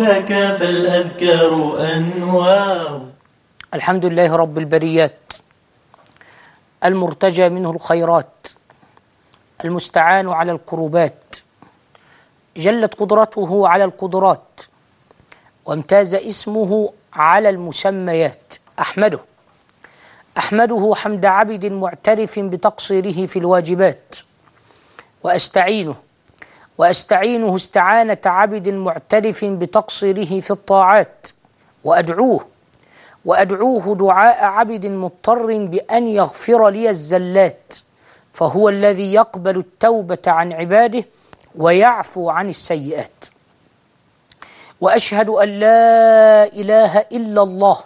ربك فالأذكار أنوار الحمد لله رب البريات المرتجى منه الخيرات المستعان على الكروبات جلت قدرته على القدرات وامتاز اسمه على المسميات أحمده أحمده حمد عبد معترف بتقصيره في الواجبات وأستعينه واستعينه استعانه عبد معترف بتقصيره في الطاعات وادعوه وادعوه دعاء عبد مضطر بان يغفر لي الزلات فهو الذي يقبل التوبه عن عباده ويعفو عن السيئات واشهد ان لا اله الا الله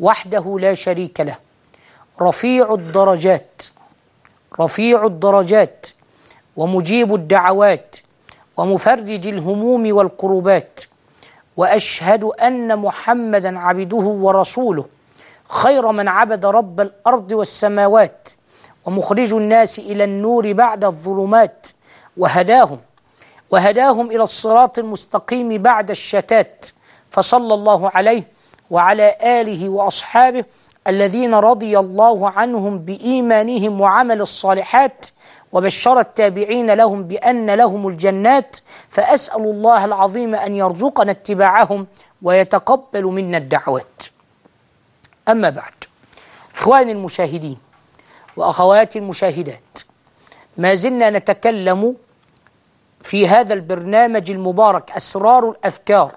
وحده لا شريك له رفيع الدرجات رفيع الدرجات ومجيب الدعوات ومفرج الهموم والقربات واشهد ان محمدا عبده ورسوله خير من عبد رب الارض والسماوات ومخرج الناس الى النور بعد الظلمات وهداهم وهداهم الى الصراط المستقيم بعد الشتات فصلى الله عليه وعلى اله واصحابه الذين رضي الله عنهم بايمانهم وعمل الصالحات وبشر التابعين لهم بأن لهم الجنات فأسأل الله العظيم أن يرزقنا اتباعهم ويتقبل منا الدعوات أما بعد إخواني المشاهدين وأخواتي المشاهدات ما زلنا نتكلم في هذا البرنامج المبارك أسرار الأذكار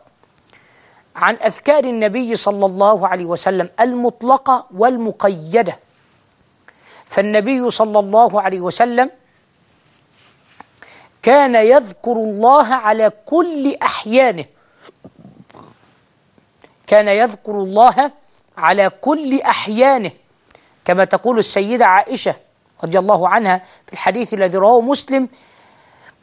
عن أذكار النبي صلى الله عليه وسلم المطلقة والمقيدة فالنبي صلى الله عليه وسلم كان يذكر الله على كل أحيانه كان يذكر الله على كل أحيانه كما تقول السيدة عائشة رضي الله عنها في الحديث الذي رواه مسلم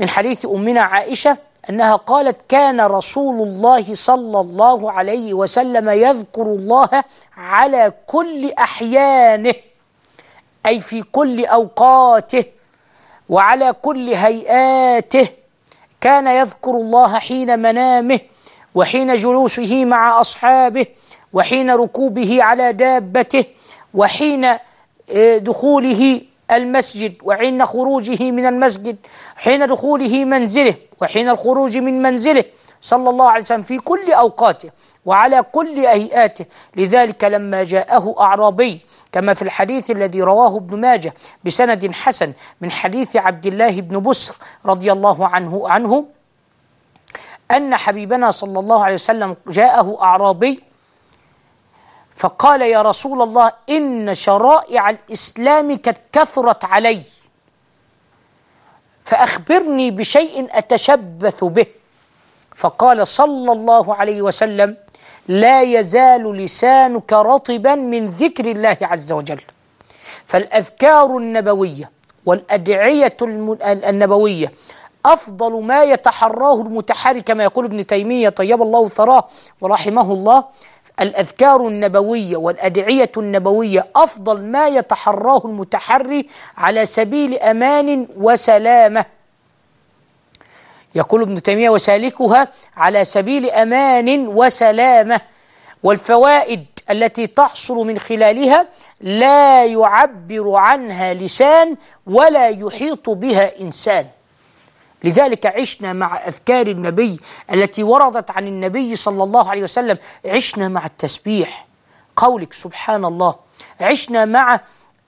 من حديث أمنا عائشة أنها قالت كان رسول الله صلى الله عليه وسلم يذكر الله على كل أحيانه أي في كل أوقاته وعلى كل هيئاته كان يذكر الله حين منامه وحين جلوسه مع اصحابه وحين ركوبه على دابته وحين آه، دخوله المسجد وحين خروجه من المسجد حين دخوله منزله وحين الخروج من منزله صلى الله عليه وسلم في كل أوقاته وعلى كل هيئاته لذلك لما جاءه أعرابي كما في الحديث الذي رواه ابن ماجه بسند حسن من حديث عبد الله بن بسر رضي الله عنه عنه أن حبيبنا صلى الله عليه وسلم جاءه أعرابي فقال يا رسول الله إن شرائع الإسلام قد كثرت علي فأخبرني بشيء أتشبث به فقال صلى الله عليه وسلم لا يزال لسانك رطبا من ذكر الله عز وجل فالأذكار النبوية والأدعية النبوية أفضل ما يتحراه المتحري كما يقول ابن تيمية طيب الله ثراه ورحمه الله الأذكار النبوية والأدعية النبوية أفضل ما يتحراه المتحري على سبيل أمان وسلامة يقول ابن تيمية وسالكها على سبيل أمان وسلامة والفوائد التي تحصل من خلالها لا يعبر عنها لسان ولا يحيط بها إنسان لذلك عشنا مع أذكار النبي التي وردت عن النبي صلى الله عليه وسلم عشنا مع التسبيح قولك سبحان الله عشنا مع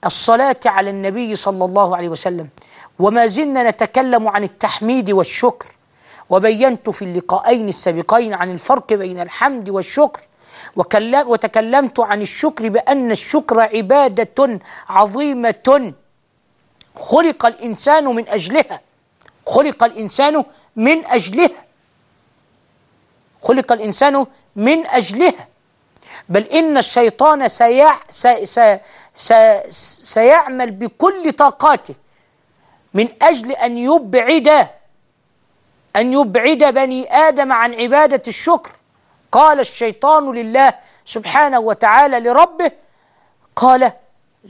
الصلاة على النبي صلى الله عليه وسلم وما زلنا نتكلم عن التحميد والشكر وبينت في اللقاءين السابقين عن الفرق بين الحمد والشكر وتكلمت عن الشكر بأن الشكر عبادة عظيمة خلق الإنسان من أجلها خلق الإنسان من أجلها خلق الإنسان من أجلها بل إن الشيطان سيع س س س سيعمل بكل طاقاته من أجل أن يبعد أن يبعد بني آدم عن عبادة الشكر قال الشيطان لله سبحانه وتعالى لربه قال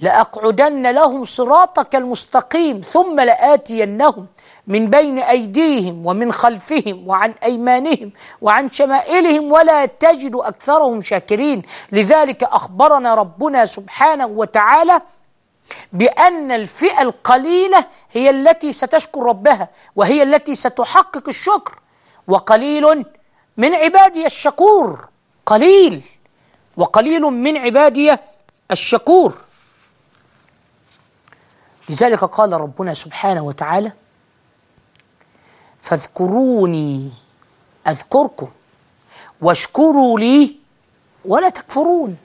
لأقعدن لهم صراطك المستقيم ثم لآتينهم من بين أيديهم ومن خلفهم وعن أيمانهم وعن شمائلهم ولا تجد أكثرهم شاكرين لذلك أخبرنا ربنا سبحانه وتعالى بأن الفئة القليلة هي التي ستشكر ربها وهي التي ستحقق الشكر وقليل من عبادي الشكور قليل وقليل من عبادي الشكور لذلك قال ربنا سبحانه وتعالى فاذكروني أذكركم واشكروا لي ولا تكفرون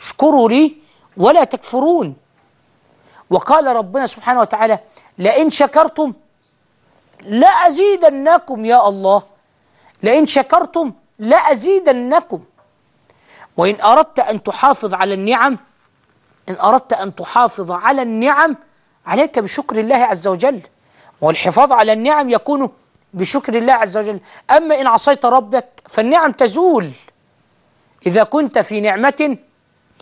اشكروا لي ولا تكفرون وقال ربنا سبحانه وتعالى لئن شكرتم لأزيدنكم يا الله لئن شكرتم لأزيدنكم وإن أردت أن تحافظ على النعم إن أردت أن تحافظ على النعم عليك بشكر الله عز وجل والحفاظ على النعم يكون بشكر الله عز وجل أما إن عصيت ربك فالنعم تزول إذا كنت في نعمة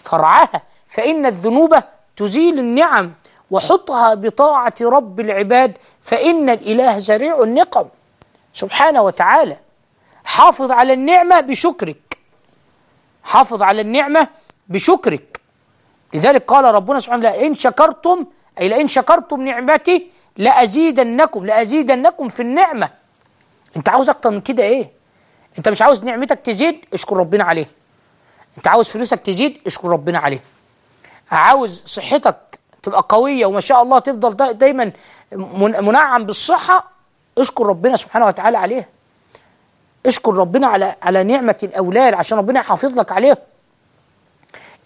فرعها فإن الذنوب تزيل النعم وحطها بطاعة رب العباد فإن الإله زريع النقم سبحانه وتعالى حافظ على النعمة بشكرك حافظ على النعمة بشكرك لذلك قال ربنا سبحانه إن شكرتم أي لئن شكرتم نعمتي لأزيدنكم لأزيدنكم في النعمة أنت عاوز أكتر من كده إيه؟ أنت مش عاوز نعمتك تزيد اشكر ربنا عليه أنت عاوز فلوسك تزيد اشكر ربنا عليه عاوز صحتك تبقى قوية وما شاء الله تفضل دايما منعم بالصحة اشكر ربنا سبحانه وتعالى عليها اشكر ربنا على على نعمة الأولاد عشان ربنا يحافظ لك عليهم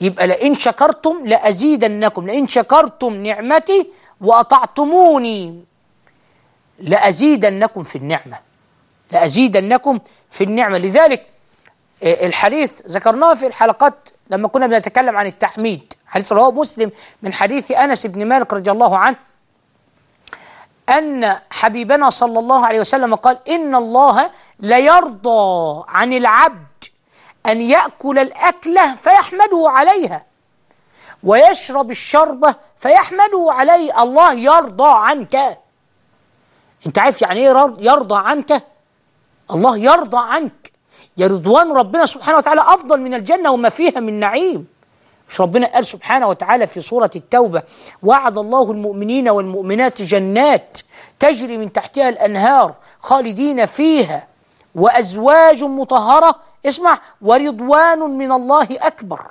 يبقى لئن شكرتم لأزيدنكم لئن شكرتم نعمتي وأطعتموني لأزيدنكم في النعمة لأزيدنكم في النعمة لذلك آه، الحديث ذكرناه في الحلقات لما كنا بنتكلم عن التحميد حديث رواه مسلم من حديث أنس بن مالك رضي الله عنه أن حبيبنا صلى الله عليه وسلم قال إن الله ليرضى عن العبد أن يأكل الأكلة فيحمده عليها ويشرب الشربة فيحمده عليه الله يرضى عنك أنت عارف يعني إيه يرضى عنك؟ الله يرضى عنك يا رضوان ربنا سبحانه وتعالى أفضل من الجنة وما فيها من نعيم مش ربنا قال سبحانه وتعالى في سورة التوبة وعد الله المؤمنين والمؤمنات جنات تجري من تحتها الأنهار خالدين فيها وأزواج مطهرة اسمع ورضوان من الله أكبر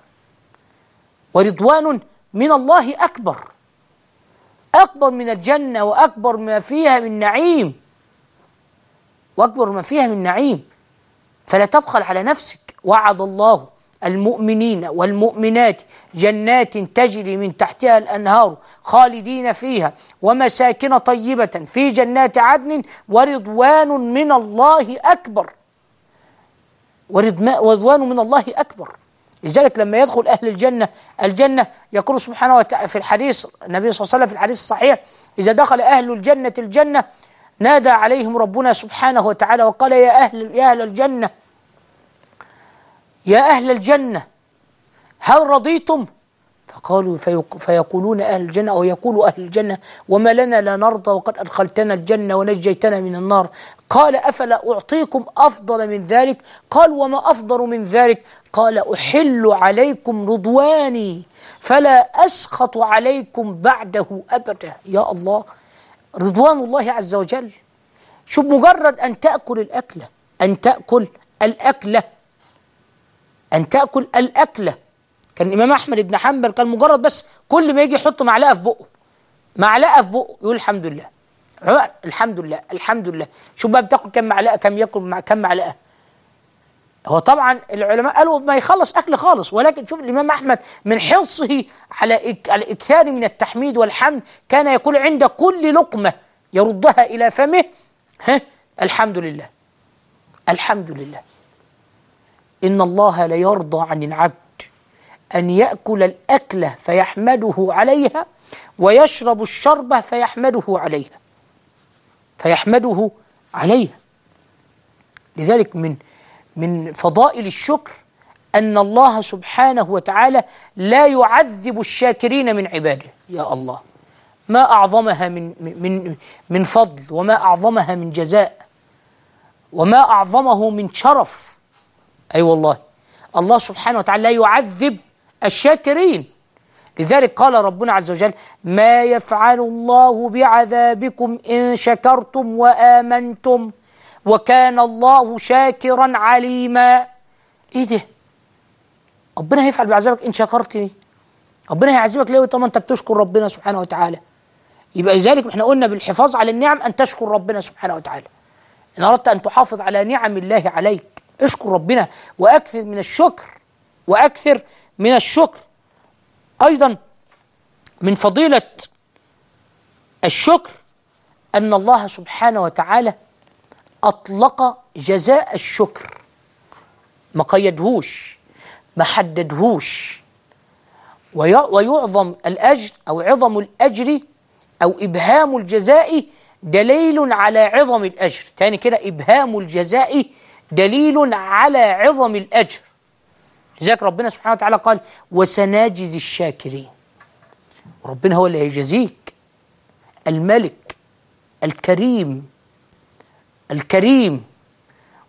ورضوان من الله أكبر أكبر من الجنة وأكبر ما فيها من نعيم وأكبر ما فيها من نعيم فلا تبخل على نفسك وعد الله المؤمنين والمؤمنات جنات تجري من تحتها الأنهار خالدين فيها ومساكن طيبة في جنات عدن ورضوان من الله أكبر ورضوان من الله أكبر لذلك لما يدخل أهل الجنة الجنة يقول سبحانه وتعالى في الحديث النبي صلى الله عليه وسلم في الحديث الصحيح إذا دخل أهل الجنة الجنة نادى عليهم ربنا سبحانه وتعالى وقال يا أهل, يا أهل الجنة يا أهل الجنة هل رضيتم فقالوا فيقولون أهل الجنة أو يقول أهل الجنة وما لنا لا نرضى وقد أدخلتنا الجنة ونجيتنا من النار قال أفلا أعطيكم أفضل من ذلك قال وما أفضل من ذلك قال أحل عليكم رضواني فلا أسخط عليكم بعده أبدا يا الله رضوان الله عز وجل شو مجرد أن تأكل الأكلة أن تأكل الأكلة أن تأكل الأكلة كان الإمام أحمد بن حنبل كان مجرد بس كل ما يجي يحط معلقة في بقه معلقة في بقه يقول الحمد لله الحمد لله الحمد لله شوف بقى بتاكل كم معلقة كم ياكل كم معلقة هو طبعا العلماء قالوا ما يخلص أكل خالص ولكن شوف الإمام أحمد من حرصه على على من التحميد والحمد كان يقول عند كل لقمة يردها إلى فمه ها الحمد لله الحمد لله إن الله ليرضى عن العبد أن يأكل الأكلة فيحمده عليها ويشرب الشربة فيحمده عليها فيحمده عليها لذلك من من فضائل الشكر أن الله سبحانه وتعالى لا يعذب الشاكرين من عباده يا الله ما أعظمها من من من فضل وما أعظمها من جزاء وما أعظمه من شرف أي أيوة والله الله سبحانه وتعالى لا يعذب الشاكرين لذلك قال ربنا عز وجل ما يفعل الله بعذابكم إن شكرتم وآمنتم وكان الله شاكرا عليما إيه ده ربنا هيفعل بعذابك إن شكرت ربنا هيعذبك ليه طب أنت بتشكر ربنا سبحانه وتعالى يبقى لذلك احنا قلنا بالحفاظ على النعم أن تشكر ربنا سبحانه وتعالى إن أردت أن تحافظ على نعم الله عليك اشكر ربنا واكثر من الشكر واكثر من الشكر ايضا من فضيله الشكر ان الله سبحانه وتعالى اطلق جزاء الشكر ما قيدهوش ما حددهوش ويعظم الاجر او عظم الاجر او ابهام الجزاء دليل على عظم الاجر تاني كده ابهام الجزاء دليل على عظم الأجر لذلك ربنا سبحانه وتعالى قال وسنجزي الشاكرين ربنا هو اللي هيجازيك الملك الكريم الكريم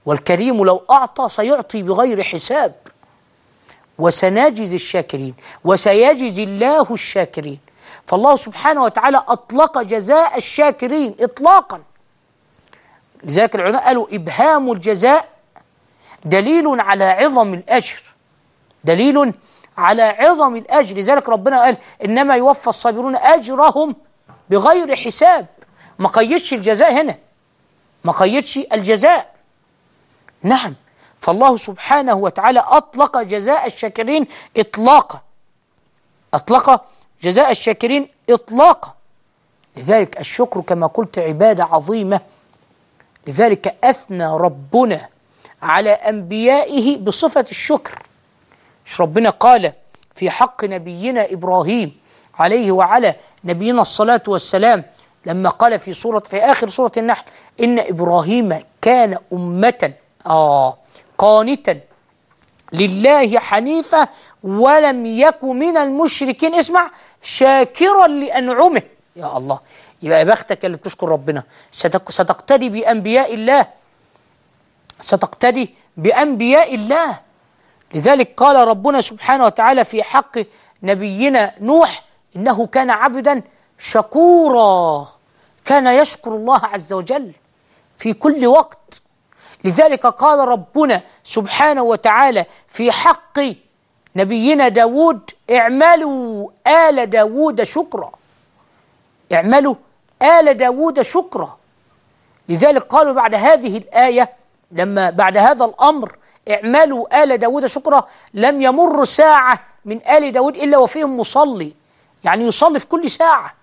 والكريم لو أعطى سيعطي بغير حساب وسنجزي الشاكرين وسيجزي الله الشاكرين فالله سبحانه وتعالى أطلق جزاء الشاكرين إطلاقاً لذلك العلماء قالوا إبهام الجزاء دليل على عظم الأجر دليل على عظم الأجر لذلك ربنا قال إنما يوفى الصابرون أجرهم بغير حساب ما قيدش الجزاء هنا ما قيدش الجزاء نعم فالله سبحانه وتعالى أطلق جزاء الشاكرين إطلاقا أطلق جزاء الشاكرين إطلاقا لذلك الشكر كما قلت عبادة عظيمة لذلك أثنى ربنا على أنبيائه بصفة الشكر مش ربنا قال في حق نبينا إبراهيم عليه وعلى نبينا الصلاة والسلام لما قال في سورة في آخر سورة النحل إن إبراهيم كان أمة آه قانتا لله حنيفة ولم يك من المشركين اسمع شاكرا لأنعمه يا الله يبقى بختك اللي بتشكر ربنا ستقتدي بأنبياء الله ستقتدي بأنبياء الله لذلك قال ربنا سبحانه وتعالى في حق نبينا نوح إنه كان عبدا شكورا كان يشكر الله عز وجل في كل وقت لذلك قال ربنا سبحانه وتعالى في حق نبينا داود اعملوا آل داود شكرا اعملوا آل داود شكرا لذلك قالوا بعد هذه الآية لما بعد هذا الأمر اعملوا آل داود شكرا لم يمر ساعة من آل داود إلا وفيهم مصلي يعني يصلي في كل ساعة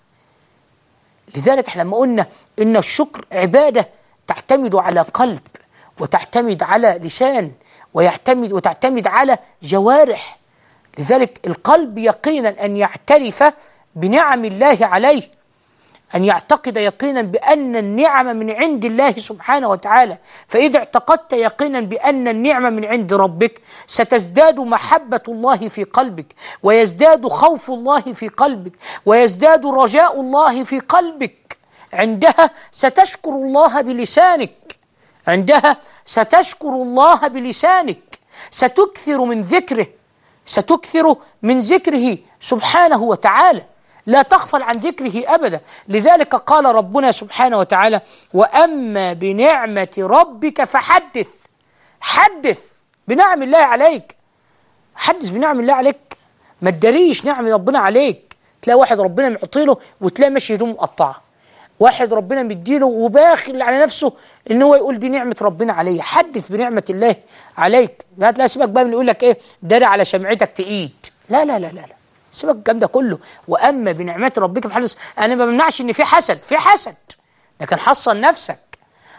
لذلك احنا لما قلنا إن الشكر عبادة تعتمد على قلب وتعتمد على لسان ويعتمد وتعتمد على جوارح لذلك القلب يقينا أن يعترف بنعم الله عليه أن يعتقد يقينا بأن النعم من عند الله سبحانه وتعالى فإذا اعتقدت يقينا بأن النعم من عند ربك ستزداد محبة الله في قلبك ويزداد خوف الله في قلبك ويزداد رجاء الله في قلبك عندها ستشكر الله بلسانك عندها ستشكر الله بلسانك ستكثر من ذكره ستكثر من ذكره سبحانه وتعالى لا تغفل عن ذكره أبدا لذلك قال ربنا سبحانه وتعالى وأما بنعمة ربك فحدث حدث بنعم الله عليك حدث بنعم الله عليك ما تداريش نعم ربنا عليك تلاقي واحد ربنا معطيله وتلاقي ماشي هدوم مقطعه واحد ربنا مديله وباخل على نفسه ان هو يقول دي نعمه ربنا عليا حدث بنعمه الله عليك لا تلاقي سيبك بقى من يقول لك ايه داري على شمعتك تقيد لا لا لا لا, لا. سيبك الكلام ده كله واما بنعمه ربك فحدث انا ما بمنعش ان في حسد في حسد لكن حصن نفسك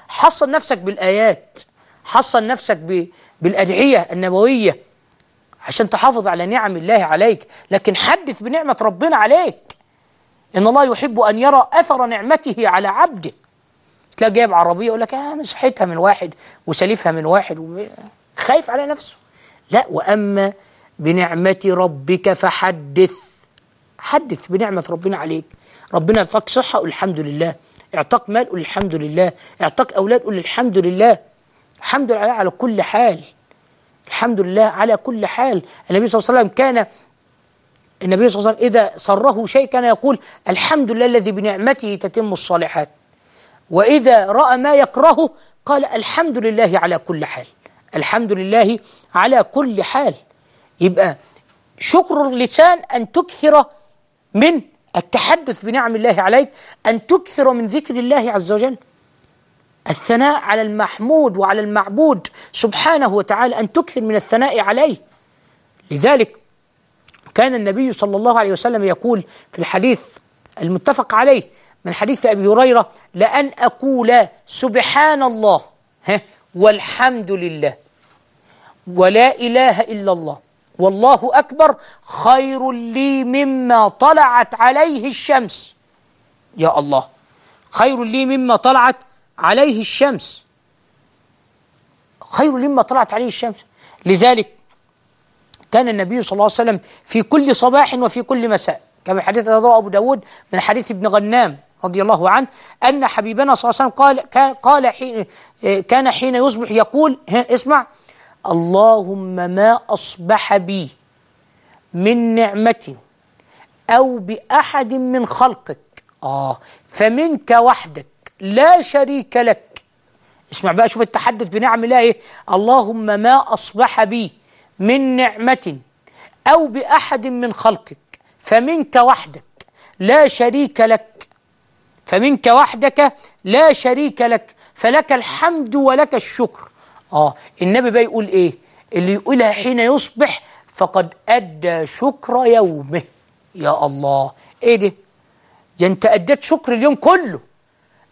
حصن نفسك بالايات حصن نفسك بالادعيه النبويه عشان تحافظ على نعم الله عليك لكن حدث بنعمه ربنا عليك ان الله يحب ان يرى اثر نعمته على عبده تلاقي جايب عربيه يقول لك آه انا من واحد وسليفها من واحد خايف على نفسه لا واما بنعمة ربك فحدث حدث بنعمة ربنا عليك ربنا اعطاك صحة قول الحمد لله اعطاك مال قول الحمد لله اعطاك أولاد قول الحمد لله الحمد لله على كل حال الحمد لله على كل حال النبي صلى الله عليه وسلم كان النبي صلى الله عليه وسلم إذا سره شيء كان يقول الحمد لله الذي بنعمته تتم الصالحات وإذا رأى ما يكرهه قال الحمد لله على كل حال الحمد لله على كل حال يبقى شكر اللسان أن تكثر من التحدث بنعم الله عليك أن تكثر من ذكر الله عز وجل الثناء على المحمود وعلى المعبود سبحانه وتعالى أن تكثر من الثناء عليه لذلك كان النبي صلى الله عليه وسلم يقول في الحديث المتفق عليه من حديث أبي هريرة لأن أقول سبحان الله والحمد لله ولا إله إلا الله والله أكبر خير لي مما طلعت عليه الشمس يا الله خير لي مما طلعت عليه الشمس خير لي مما طلعت عليه الشمس لذلك كان النبي صلى الله عليه وسلم في كل صباح وفي كل مساء كما حديث هذا أبو داود من حديث ابن غنام رضي الله عنه أن حبيبنا صلى الله عليه وسلم قال, قال حين كان حين يصبح يقول اسمع اللهم ما أصبح بي من نعمة أو بأحد من خلقك آه فمنك وحدك لا شريك لك اسمع بقى شوف التحدث بنعم الله إيه اللهم ما أصبح بي من نعمة أو بأحد من خلقك فمنك وحدك لا شريك لك فمنك وحدك لا شريك لك فلك الحمد ولك الشكر آه النبي بقى يقول إيه اللي يقولها حين يصبح فقد أدى شكر يومه يا الله إيه ده ده أنت أديت شكر اليوم كله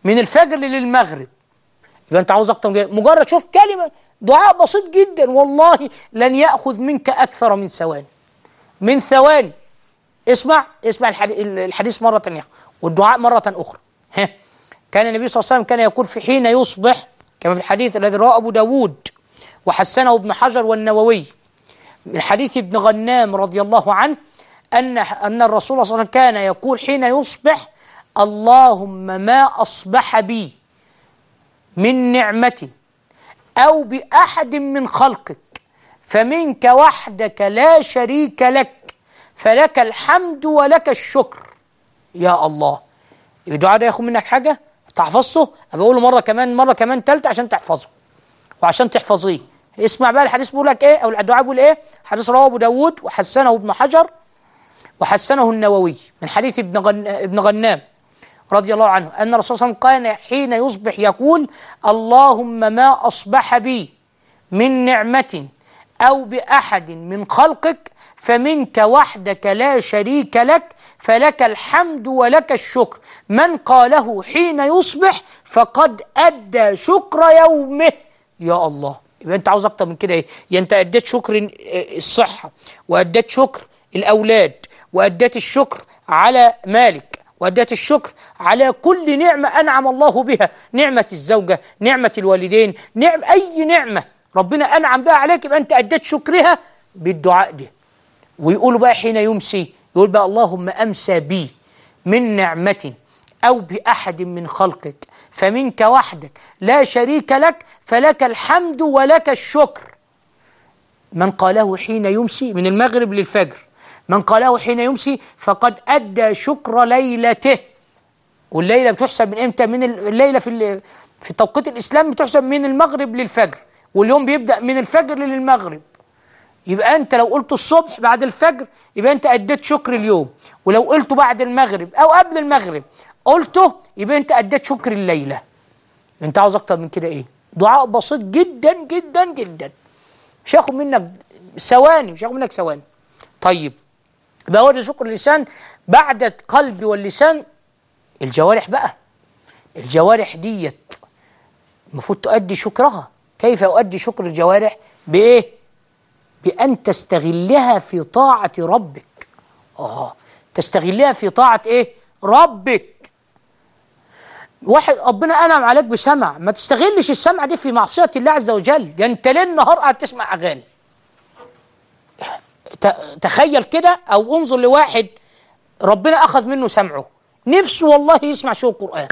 من الفجر للمغرب يبقى أنت عاوز أكتر من مجرد شوف كلمة دعاء بسيط جدا والله لن يأخذ منك أكثر من ثواني من ثواني اسمع اسمع الحديث مرة أخرى والدعاء مرة أخرى ها كان النبي صلى الله عليه وسلم كان يقول في حين يصبح كما في الحديث الذي رواه أبو داود وحسنه ابن حجر والنووي من حديث ابن غنام رضي الله عنه أن أن الرسول صلى الله عليه وسلم كان يقول حين يصبح اللهم ما أصبح بي من نعمة أو بأحد من خلقك فمنك وحدك لا شريك لك فلك الحمد ولك الشكر يا الله الدعاء ده ياخد منك حاجة تحفظته ابقى اقوله مره كمان مره كمان ثالثه عشان تحفظه وعشان تحفظيه اسمع بقى الحديث بيقول لك ايه او الدعاء بيقول ايه حديث رواه ابو داود وحسنه ابن حجر وحسنه النووي من حديث ابن غن... ابن غنام رضي الله عنه ان الرسول صلى الله عليه وسلم كان حين يصبح يقول اللهم ما اصبح بي من نعمه أو بأحد من خلقك فمنك وحدك لا شريك لك فلك الحمد ولك الشكر من قاله حين يصبح فقد أدى شكر يومه يا الله يبقى أنت عاوز أكتر من كده إيه؟ يعني أنت أديت شكر آه، الصحة وأديت شكر الأولاد وأديت الشكر على مالك وأديت الشكر على كل نعمة أنعم الله بها نعمة الزوجة نعمة الوالدين نعم أي نعمة ربنا أنعم بقى عليك يبقى أنت أديت شكرها بالدعاء ده ويقولوا بقى حين يمسي يقول بقى اللهم أمسى بي من نعمة أو بأحد من خلقك فمنك وحدك لا شريك لك فلك الحمد ولك الشكر من قاله حين يمسي من المغرب للفجر من قاله حين يمسي فقد أدى شكر ليلته والليلة بتحسب من إمتى من الليلة في في توقيت الإسلام بتحسب من المغرب للفجر واليوم بيبدأ من الفجر للمغرب يبقى أنت لو قلت الصبح بعد الفجر يبقى أنت أديت شكر اليوم ولو قلته بعد المغرب أو قبل المغرب قلته يبقى أنت أديت شكر الليلة أنت عاوز أكتر من كده إيه؟ دعاء بسيط جدا جدا جدا مش هياخد منك ثواني مش هياخد منك ثواني طيب يبقى هو شكر اللسان بعد القلب واللسان الجوارح بقى الجوارح ديت المفروض تؤدي شكرها كيف أؤدي شكر الجوارح بإيه؟ بأن تستغلها في طاعة ربك آه تستغلها في طاعة إيه؟ ربك واحد ربنا أنعم عليك بسمع ما تستغلش السمع دي في معصية الله عز وجل ده أنت ليل نهار قاعد تسمع أغاني تخيل كده أو انظر لواحد ربنا أخذ منه سمعه نفسه والله يسمع شو القرآن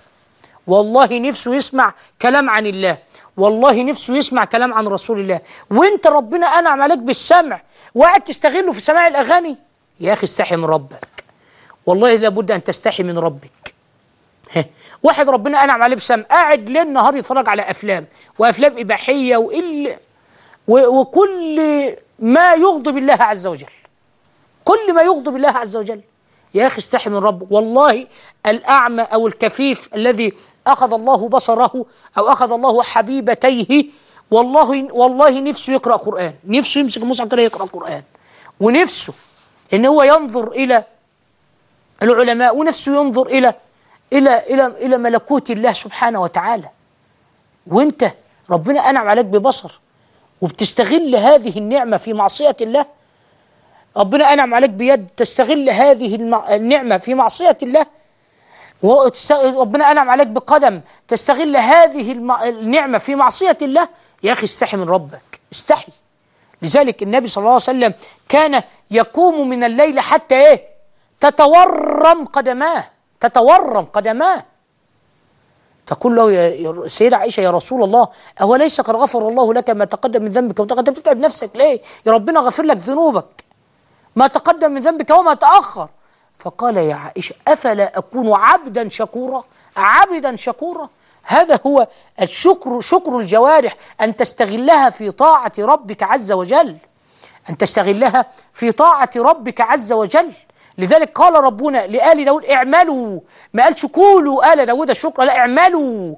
والله نفسه يسمع كلام عن الله والله نفسه يسمع كلام عن رسول الله وانت ربنا انعم عليك بالسمع وقاعد تستغله في سماع الاغاني يا اخي استحي من ربك والله لابد ان تستحي من ربك واحد ربنا انعم عليه بسمع قاعد ليل نهار يتفرج على افلام وافلام اباحيه وال وكل ما يغضب الله عز وجل كل ما يغضب الله عز وجل يا أخي استحي من ربك والله الأعمى أو الكفيف الذي أخذ الله بصره أو أخذ الله حبيبتيه والله والله نفسه يقرأ قرآن نفسه يمسك المصحف كده يقرأ قرآن ونفسه إن هو ينظر إلى العلماء ونفسه ينظر إلى إلى إلى إلى ملكوت الله سبحانه وتعالى وأنت ربنا أنعم عليك ببصر وبتستغل هذه النعمة في معصية الله ربنا أنعم عليك بيد تستغل هذه النعمة في معصية الله ربنا أنعم عليك بقدم تستغل هذه النعمة في معصية الله يا أخي استحي من ربك استحي لذلك النبي صلى الله عليه وسلم كان يقوم من الليل حتى إيه تتورم قدماه تتورم قدماه تقول له يا سيدة عائشة يا رسول الله أوليس قد غفر الله لك ما تقدم من ذنبك وتقدم تتعب نفسك ليه يا ربنا غفر لك ذنوبك ما تقدم من ذنبك وما تأخر فقال يا عائشة أفلا أكون عبدا شكورا عبدا شكورا هذا هو الشكر شكر الجوارح أن تستغلها في طاعة ربك عز وجل أن تستغلها في طاعة ربك عز وجل لذلك قال ربنا لآل داود اعملوا ما قالش كولوا آل داود الشكر لا اعملوا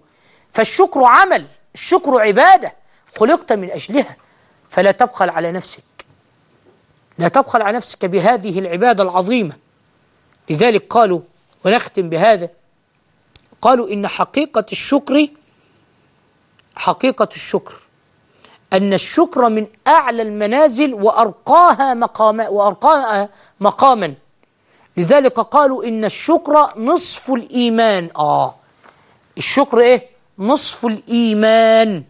فالشكر عمل الشكر عبادة خلقت من أجلها فلا تبخل على نفسك لا تبخل على نفسك بهذه العبادة العظيمة لذلك قالوا ونختم بهذا قالوا إن حقيقة الشكر حقيقة الشكر أن الشكر من أعلى المنازل وأرقاها مقاما وأرقاها مقاما لذلك قالوا إن الشكر نصف الإيمان آه الشكر إيه نصف الإيمان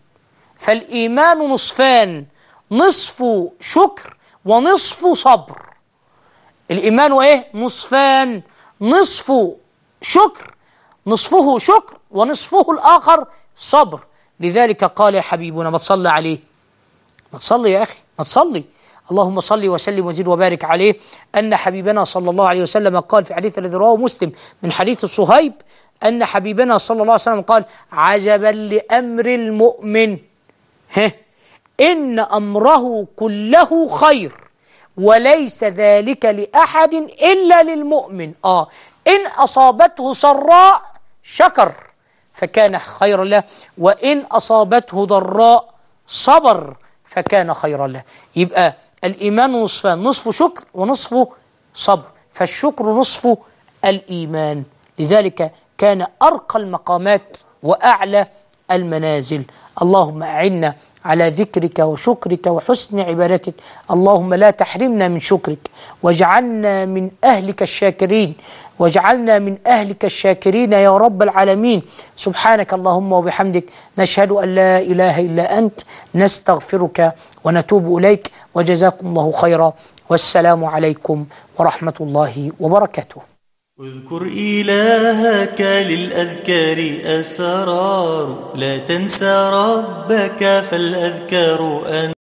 فالإيمان نصفان نصف شكر ونصف صبر الإيمان وإيه؟ نصفان نصف شكر نصفه شكر ونصفه الآخر صبر لذلك قال يا حبيبنا ما تصلي عليه ما تصلي يا أخي ما تصلي اللهم صل وسلم وزد وبارك عليه أن حبيبنا صلى الله عليه وسلم قال في الحديث الذي رواه مسلم من حديث الصهيب أن حبيبنا صلى الله عليه وسلم قال عجبا لأمر المؤمن هه إن أمره كله خير وليس ذلك لأحد إلا للمؤمن آه إن أصابته سراء شكر فكان خيرا له وإن أصابته ضراء صبر فكان خيرا له يبقى الإيمان نصفان نصف شكر ونصفه صبر فالشكر نصفه الإيمان لذلك كان أرقى المقامات وأعلى المنازل اللهم أعنا على ذكرك وشكرك وحسن عبادتك اللهم لا تحرمنا من شكرك واجعلنا من أهلك الشاكرين واجعلنا من أهلك الشاكرين يا رب العالمين سبحانك اللهم وبحمدك نشهد أن لا إله إلا أنت نستغفرك ونتوب إليك وجزاكم الله خيرا والسلام عليكم ورحمة الله وبركاته اذكر إلهك للأذكار أسرار لا تنسى ربك فالأذكار أن